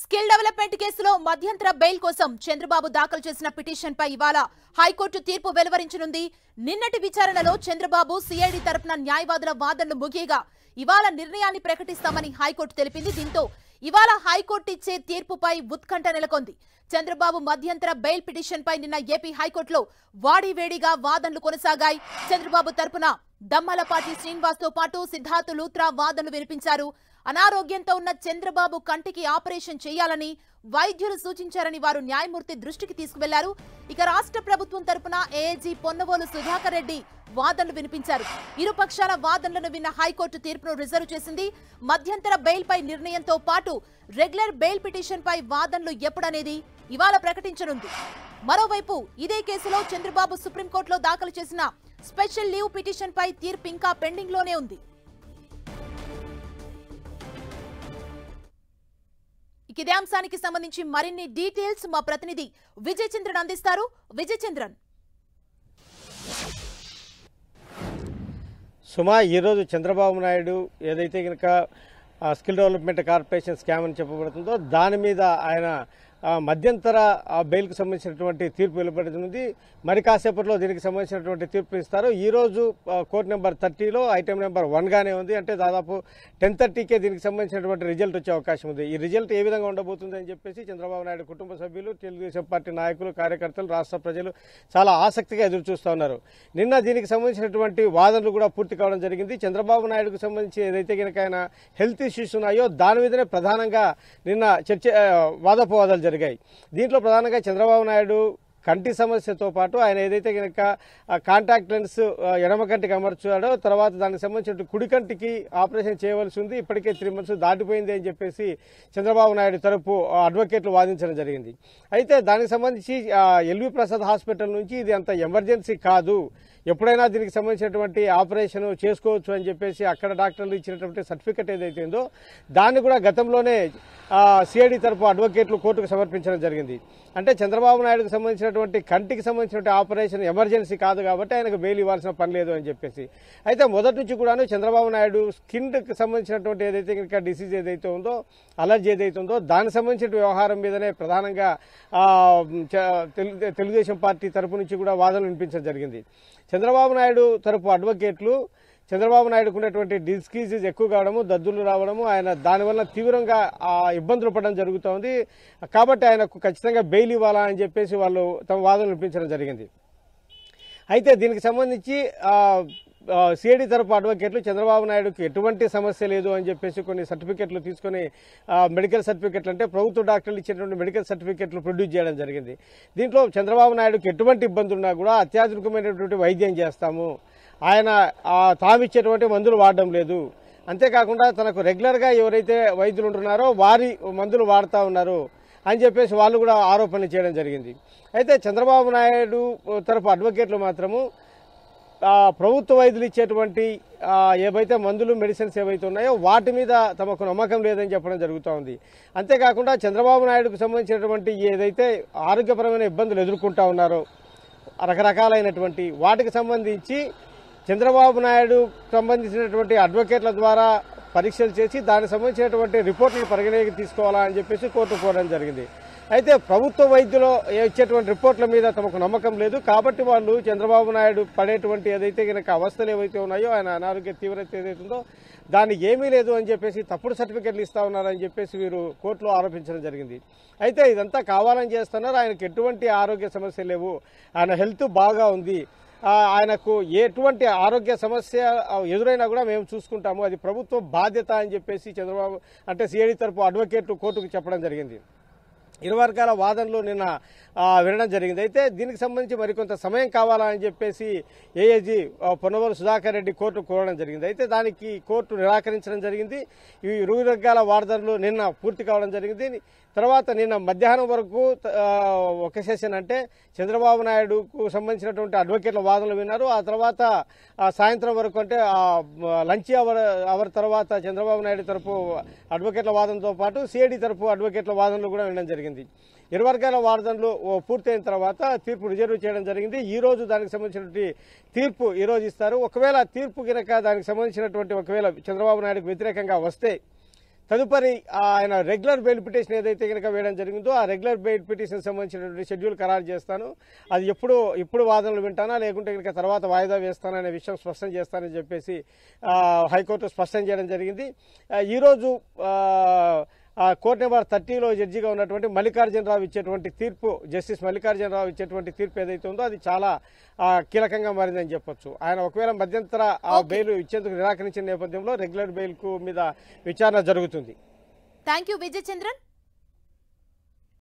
skill development కేసులో మధ్యంతర bail కోసం చంద్రబాబు దాఖలు చేసిన పిటిషన్పై ఇవాళ హైకోర్టు తీర్పు వెలువరించనుంది నిన్నటి విచారణలో చంద్రబాబు సిఐడి తరపున న్యాయవాదుల వాదనలు ముగియగా ఇవాళ నిర్ణయాన్ని ప్రకటిస్తామని హైకోర్టు తెలిపింది దీంతో ఇవాళ హైకోర్టు ఇచ్చే తీర్పుపై ఉత్కంఠ నెలకొంది చంద్రబాబు మధ్యంతర బెయిల్ పిటిషన్పై నిన్న ఏపీ హైకోర్టులో వాడివేడిగా వాదనలు కొనసాగాయి చంద్రబాబు తరపున దమ్మలపాటి శ్రీనివాస్తో పాటు సిద్ధార్థ లూత్రా వాదనలు వినిపించారు అనారోగ్యంతో ఉన్న చంద్రబాబు కంటికి ఆపరేషన్ చేయాలని వైద్యులు సూచించారని వారు న్యాయమూర్తి దృష్టికి తీసుకువెళ్లారు ఇక రాష్ట్ర ప్రభుత్వం తరపున ఏజీ పొన్నవోలు సుధాకర్ రెడ్డి వాదనలు వినిపించారు ఇరుపక్షాల వాదనలను విన్న హైకోర్టు తీర్పును రిజర్వ్ చేసింది మధ్యంతర బెయిల్పై నిర్ణయంతో పాటు రెగ్యులర్ బెయిల్ పిటిషన్పై వాదనలు ఎప్పుడనేది ఇవాళ ప్రకటించనుంది మరోవైపు ఇదే కేసులో చంద్రబాబు సుప్రీంకోర్టులో దాఖలు చేసిన స్పెషల్ లీవ్ పిటిషన్పై తీర్పు ఇంకా పెండింగ్లోనే ఉంది ఇదే అంశానికి సంబంధించి మరిన్ని డీటెయిల్స్ మా ప్రతినిధి విజయచంద్రన్ చంద్రన్ అందిస్తారు విజయచంద్రన్ చంద్రన్ సుమా ఈరోజు చంద్రబాబు నాయుడు ఏదైతే కనుక స్కిల్ డెవలప్మెంట్ కార్పొరేషన్ స్కామ్ అని చెప్పబడుతుందో దాని మీద ఆయన మధ్యంతర బెయిల్కు సంబంధించినటువంటి తీర్పు ఉంది మరి కాసేపట్లో దీనికి సంబంధించినటువంటి తీర్పు ఇస్తారు ఈరోజు కోర్టు నెంబర్ థర్టీలో ఐటమ్ నెంబర్ వన్గానే ఉంది అంటే దాదాపు టెన్ థర్టీకే దీనికి సంబంధించినటువంటి రిజల్ట్ వచ్చే అవకాశం ఉంది ఈ రిజల్ట్ ఏ విధంగా ఉండబోతుంది అని చెప్పేసి చంద్రబాబు నాయుడు కుటుంబ సభ్యులు తెలుగుదేశం పార్టీ నాయకులు కార్యకర్తలు రాష్ట్ర ప్రజలు చాలా ఆసక్తిగా ఎదురు చూస్తూ ఉన్నారు నిన్న దీనికి సంబంధించినటువంటి వాదనలు కూడా పూర్తి కావడం జరిగింది చంద్రబాబు నాయుడుకు సంబంధించి ఏదైతే కనుక ఆయన హెల్త్ ఇష్యూస్ ఉన్నాయో దాని మీదనే ప్రధానంగా నిన్న చర్చ వాదపోవాదాలు జరిగాయి దీంట్లో ప్రధానంగా చంద్రబాబు నాయుడు కంటి సమస్యతో పాటు ఆయన ఏదైతే కనుక కాంటాక్ట్ లెన్స్ ఎడమ కంటికి అమర్చాడో తర్వాత దానికి సంబంధించిన కుడి కంటికి ఆపరేషన్ చేయవలసి ఉంది ఇప్పటికే త్రీ మంత్స్ దాటిపోయింది అని చెప్పేసి చంద్రబాబు నాయుడు తరపు అడ్వకేట్లు వాదించడం జరిగింది అయితే దానికి సంబంధించి ఎల్వి ప్రసాద్ హాస్పిటల్ నుంచి ఇది అంత ఎమర్జెన్సీ కాదు ఎప్పుడైనా దీనికి సంబంధించినటువంటి ఆపరేషన్ చేసుకోవచ్చు అని చెప్పేసి అక్కడ డాక్టర్లు ఇచ్చినటువంటి సర్టిఫికెట్ ఏదైతే ఉందో దాన్ని కూడా గతంలోనే సిఐడి తరపు అడ్వకేట్లు కోర్టుకు సమర్పించడం జరిగింది అంటే చంద్రబాబు నాయుడుకు సంబంధించినటువంటి కంటికి సంబంధించినటువంటి ఆపరేషన్ ఎమర్జెన్సీ కాదు కాబట్టి ఆయనకు బెయిల్ ఇవ్వాల్సిన పని లేదు అని చెప్పేసి అయితే మొదటి నుంచి కూడాను చంద్రబాబు నాయుడు స్కిన్కి సంబంధించినటువంటి ఏదైతే ఇంకా డిసీజ్ ఏదైతే ఉందో అలర్జీ ఏదైతే ఉందో దానికి సంబంధించిన వ్యవహారం మీదనే ప్రధానంగా తెలుగుదేశం పార్టీ తరపు నుంచి కూడా వాదనలు వినిపించడం జరిగింది చంద్రబాబు నాయుడు తరపు అడ్వకేట్లు చంద్రబాబు నాయుడుకు ఉన్నటువంటి డిస్కీజెస్ ఎక్కువ కావడము దద్దులు రావడము ఆయన దానివల్ల తీవ్రంగా ఇబ్బందులు పడడం జరుగుతోంది కాబట్టి ఆయనకు ఖచ్చితంగా బెయిల్ ఇవ్వాలా అని చెప్పేసి వాళ్ళు తమ వాదనలు వినిపించడం జరిగింది అయితే దీనికి సంబంధించి సిఐడి తరపు అడ్వకేట్లు చంద్రబాబు నాయుడుకి ఎటువంటి సమస్య లేదు అని చెప్పేసి కొన్ని సర్టిఫికెట్లు తీసుకుని మెడికల్ సర్టిఫికెట్లు అంటే ప్రభుత్వ డాక్టర్లు ఇచ్చినటువంటి మెడికల్ సర్టిఫికెట్లు ప్రొడ్యూస్ చేయడం జరిగింది దీంట్లో చంద్రబాబు నాయుడుకి ఎటువంటి ఇబ్బందులున్నా కూడా అత్యాధునికమైనటువంటి వైద్యం చేస్తాము ఆయన తామిచ్చేటువంటి మందులు వాడడం లేదు అంతేకాకుండా తనకు రెగ్యులర్గా ఎవరైతే వైద్యులు ఉంటున్నారో వారి మందులు వాడుతూ ఉన్నారు అని చెప్పేసి వాళ్ళు కూడా ఆరోపణలు చేయడం జరిగింది అయితే చంద్రబాబు నాయుడు తరపు అడ్వకేట్లు మాత్రము ప్రభుత్వ వైద్యులు ఇచ్చేటువంటి ఏవైతే మందులు మెడిసిన్స్ ఏవైతే ఉన్నాయో వాటి మీద తమకు నమ్మకం లేదని చెప్పడం జరుగుతూ ఉంది అంతేకాకుండా చంద్రబాబు నాయుడుకు సంబంధించినటువంటి ఏదైతే ఆరోగ్యపరమైన ఇబ్బందులు ఎదుర్కొంటా ఉన్నారో రకరకాలైనటువంటి వాటికి సంబంధించి చంద్రబాబు నాయుడు సంబంధించినటువంటి అడ్వకేట్ల ద్వారా పరీక్షలు చేసి దానికి సంబంధించినటువంటి రిపోర్ట్ని పరిగణలోకి తీసుకోవాలా అని చెప్పేసి కోర్టు కోరడం జరిగింది అయితే ప్రభుత్వ వైద్యులు ఇచ్చేటువంటి రిపోర్ట్ల మీద తమకు నమ్మకం లేదు కాబట్టి వాళ్ళు చంద్రబాబు నాయుడు పడేటువంటి ఏదైతే కనుక అవస్థలు ఏవైతే ఉన్నాయో ఆయన అనారోగ్య తీవ్రత ఏదైతుందో దాన్ని ఏమీ లేదు అని చెప్పేసి తప్పుడు సర్టిఫికెట్లు ఇస్తా ఉన్నారని చెప్పేసి వీరు కోర్టులో ఆరోపించడం జరిగింది అయితే ఇదంతా కావాలని చేస్తున్నారు ఆయనకు ఎటువంటి ఆరోగ్య సమస్య లేవు ఆయన హెల్త్ బాగా ఉంది ఆయనకు ఎటువంటి ఆరోగ్య సమస్య ఎదురైనా కూడా మేము చూసుకుంటాము అది ప్రభుత్వ బాధ్యత అని చెప్పేసి చంద్రబాబు అంటే సిఐడి తరపు అడ్వకేట్లు కోర్టుకు చెప్పడం జరిగింది ఇరు వర్గాల వాదనలు నిన్న వినడం జరిగింది అయితే దీనికి సంబంధించి మరికొంత సమయం కావాలని చెప్పేసి ఏఏజీ పొన్నవరు సుధాకర్ రెడ్డి కోర్టు కోరడం జరిగింది అయితే దానికి కోర్టు నిరాకరించడం జరిగింది ఈ ఇరు వర్గాల వాదనలు నిన్న పూర్తి కావడం జరిగింది తర్వాత నిన్న మధ్యాహ్నం వరకు ఒక సెషన్ అంటే చంద్రబాబు నాయుడుకు సంబంధించినటువంటి అడ్వకేట్ల వాదనలు విన్నారు ఆ తర్వాత సాయంత్రం వరకు అంటే లంచ్ అవర్ అవర్ తర్వాత చంద్రబాబు నాయుడు తరపు అడ్వకేట్ల వాదనతో పాటు సిఐడి తరపు అడ్వకేట్ల వాదనలు కూడా వినడం జరిగింది ఇరు వర్గాల వాదనలు పూర్తయిన తర్వాత తీర్పు రిజర్వ్ చేయడం జరిగింది ఈ రోజు దానికి సంబంధించినటువంటి తీర్పు ఈరోజు ఇస్తారు ఒకవేళ తీర్పు కనుక దానికి సంబంధించినటువంటి ఒకవేళ చంద్రబాబు నాయుడుకు వ్యతిరేకంగా వస్తే తదుపరి ఆయన రెగ్యులర్ బెయిల్ పిటిషన్ ఏదైతే కనుక వేయడం జరిగిందో ఆ రెగ్యులర్ బెయిల్ పిటిషన్ సంబంధించినటువంటి షెడ్యూల్ ఖరారు చేస్తాను అది ఎప్పుడు ఇప్పుడు వాదనలు వింటానా లేకుంటే కనుక తర్వాత వాయిదా వేస్తాననే విషయం స్పష్టం చేస్తానని చెప్పేసి హైకోర్టు స్పష్టం చేయడం జరిగింది ఈరోజు కోర్ట్ నెంబర్ థర్టీలో జడ్జిగా ఉన్నటువంటి మల్లికార్జునరావు ఇచ్చేటువంటి తీర్పు జస్టిస్ మల్లికార్జునరావు ఇచ్చేటువంటి తీర్పు ఏదైతే ఉందో అది చాలా కీలకంగా మారిందని చెప్పొచ్చు ఆయన ఒకవేళ మధ్యంతర ఆ బెయిల్ ఇచ్చేందుకు నిరాకరించిన నేపథ్యంలో రెగ్యులర్ బెయిల్ మీద విచారణ జరుగుతుంది థ్యాంక్ యూ విజయచంద్రన్